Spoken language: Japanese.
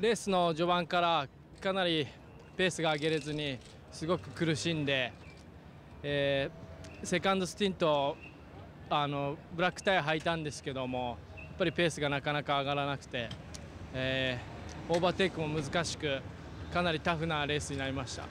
レースの序盤からかなりペースが上げれずにすごく苦しんで、えー、セカンドスティントあのブラックタイヤ履いたんですけどもやっぱりペースがなかなか上がらなくて、えー、オーバーテイクも難しくかなりタフなレースになりました。